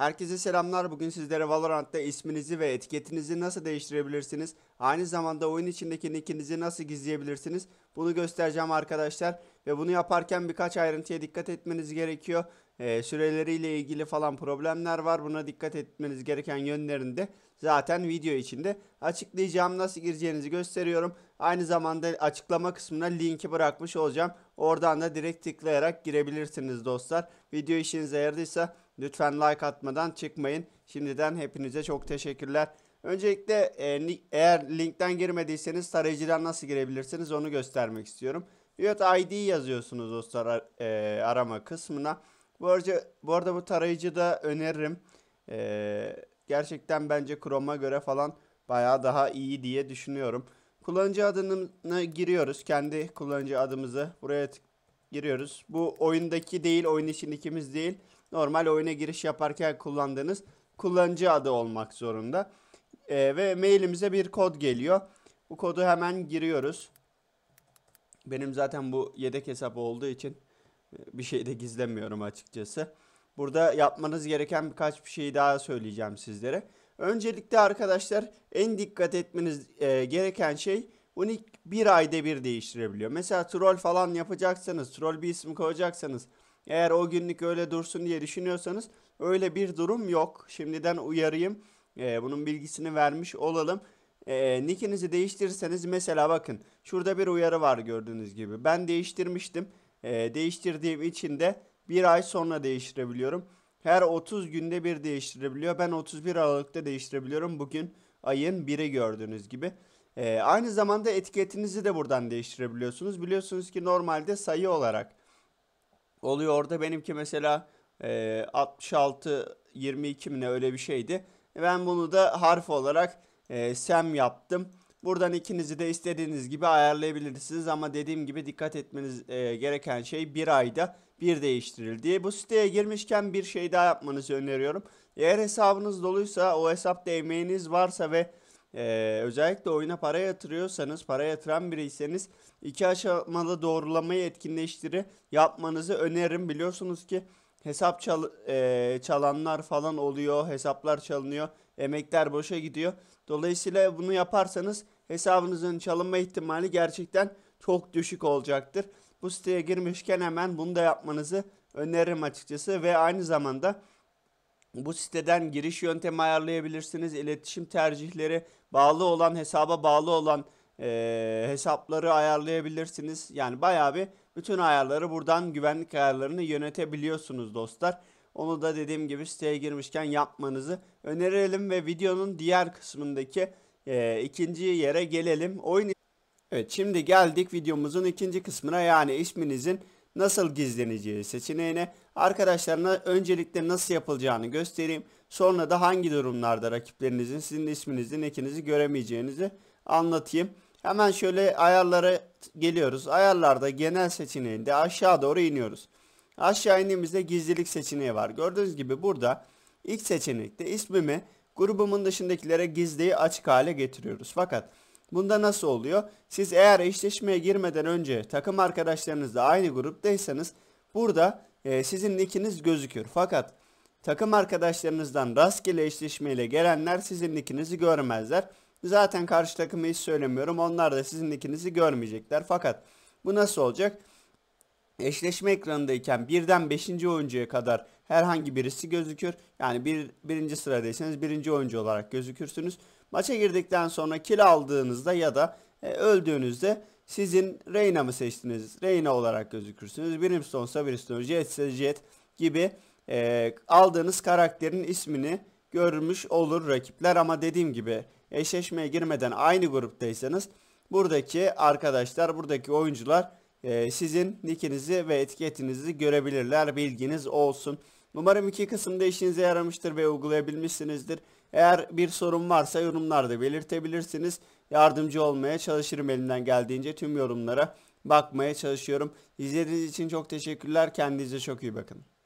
Herkese selamlar. Bugün sizlere Valorant'ta isminizi ve etiketinizi nasıl değiştirebilirsiniz? Aynı zamanda oyun içindeki nickinizi nasıl gizleyebilirsiniz? Bunu göstereceğim arkadaşlar. Ve bunu yaparken birkaç ayrıntıya dikkat etmeniz gerekiyor. Ee, süreleriyle ilgili falan problemler var. Buna dikkat etmeniz gereken yönlerinde zaten video içinde açıklayacağım. Nasıl gireceğinizi gösteriyorum. Aynı zamanda açıklama kısmına linki bırakmış olacağım. Oradan da direkt tıklayarak girebilirsiniz dostlar. Video işinize yaradıysa lütfen like atmadan çıkmayın. Şimdiden hepinize çok teşekkürler. Öncelikle e, eğer linkten girmediyseniz tarayıcıdan nasıl girebilirsiniz onu göstermek istiyorum. ID yazıyorsunuz dostlar e, arama kısmına. Bu arada, bu arada bu tarayıcı da öneririm. Ee, gerçekten bence Chrome'a göre falan bayağı daha iyi diye düşünüyorum. Kullanıcı adını giriyoruz. Kendi kullanıcı adımızı buraya giriyoruz. Bu oyundaki değil, oyun içindekimiz değil. Normal oyuna giriş yaparken kullandığınız kullanıcı adı olmak zorunda. Ee, ve mailimize bir kod geliyor. Bu kodu hemen giriyoruz. Benim zaten bu yedek hesap olduğu için bir şey de gizlemiyorum açıkçası. Burada yapmanız gereken birkaç bir şey daha söyleyeceğim sizlere. Öncelikle arkadaşlar en dikkat etmeniz e, gereken şey bunu bir ayda bir değiştirebiliyor. Mesela troll falan yapacaksanız, troll bir isim koyacaksanız eğer o günlük öyle dursun diye düşünüyorsanız öyle bir durum yok. Şimdiden uyarayım. E, bunun bilgisini vermiş olalım. E, nickinizi değiştirirseniz mesela bakın şurada bir uyarı var gördüğünüz gibi. Ben değiştirmiştim e, değiştirdiğim için de bir ay sonra değiştirebiliyorum. Her 30 günde bir değiştirebiliyor. Ben 31 Aralık'ta değiştirebiliyorum. Bugün ayın 1'i gördüğünüz gibi. E, aynı zamanda etiketinizi de buradan değiştirebiliyorsunuz. Biliyorsunuz ki normalde sayı olarak oluyor. Orada benimki mesela e, 66 22 mi ne öyle bir şeydi. Ben bunu da harf olarak e, sem yaptım. Buradan ikinizi de istediğiniz gibi ayarlayabilirsiniz ama dediğim gibi dikkat etmeniz e, gereken şey bir ayda bir değiştirildi. Bu siteye girmişken bir şey daha yapmanızı öneriyorum. Eğer hesabınız doluysa o hesapta emeğiniz varsa ve ee, özellikle oyuna para yatırıyorsanız, para yatıran biriyseniz iki aşamalı doğrulamayı etkinleştiri yapmanızı öneririm. Biliyorsunuz ki hesap çal e, çalanlar falan oluyor. Hesaplar çalınıyor. Emekler boşa gidiyor. Dolayısıyla bunu yaparsanız hesabınızın çalınma ihtimali gerçekten çok düşük olacaktır. Bu siteye girmişken hemen bunu da yapmanızı öneririm açıkçası ve aynı zamanda bu siteden giriş yöntemi ayarlayabilirsiniz. İletişim tercihleri bağlı olan hesaba bağlı olan e, hesapları ayarlayabilirsiniz. Yani bayağı bir bütün ayarları buradan güvenlik ayarlarını yönetebiliyorsunuz dostlar. Onu da dediğim gibi siteye girmişken yapmanızı önerelim ve videonun diğer kısmındaki e, ikinci yere gelelim. Oyun Evet şimdi geldik videomuzun ikinci kısmına yani isminizin nasıl gizleneceği seçeneğine arkadaşlarına öncelikle nasıl yapılacağını göstereyim. Sonra da hangi durumlarda rakiplerinizin sizin isminizin ikinizi göremeyeceğinizi anlatayım. Hemen şöyle ayarlara geliyoruz. Ayarlarda genel seçeneğinde aşağı doğru iniyoruz. Aşağı indiğimizde gizlilik seçeneği var. Gördüğünüz gibi burada ilk seçenekte ismimi grubumun dışındakilere gizliyi açık hale getiriyoruz. Fakat bunda nasıl oluyor? Siz eğer eşleşmeye girmeden önce takım arkadaşlarınızla aynı gruptaysanız burada e, sizin nickiniz gözüküyor. Fakat takım arkadaşlarınızdan rastgele eşleşmeyle gelenler sizin nickinizi görmezler. Zaten karşı takımı hiç söylemiyorum. Onlar da sizin ikinizi görmeyecekler. Fakat bu nasıl olacak? Eşleşme ekranındayken birden 5. oyuncuya kadar herhangi birisi gözükür. Yani bir, birinci sıradaysanız birinci oyuncu olarak gözükürsünüz. Maça girdikten sonra kill aldığınızda ya da e, öldüğünüzde sizin Reyna mı seçtiniz? Reyna olarak gözükürsünüz. Brimstone ise Jet Jet gibi e, aldığınız karakterin ismini görmüş olur rakipler ama dediğim gibi eşleşmeye girmeden aynı gruptaysanız buradaki arkadaşlar buradaki oyuncular e, sizin nickinizi ve etiketinizi görebilirler bilginiz olsun. Umarım iki kısımda işinize yaramıştır ve uygulayabilmişsinizdir. Eğer bir sorun varsa yorumlarda belirtebilirsiniz. Yardımcı olmaya çalışırım elinden geldiğince tüm yorumlara bakmaya çalışıyorum. İzlediğiniz için çok teşekkürler. Kendinize çok iyi bakın.